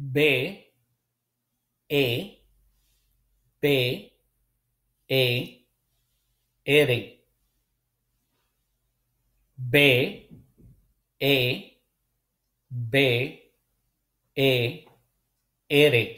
B, E, P, E, R. B, E, B, E, R.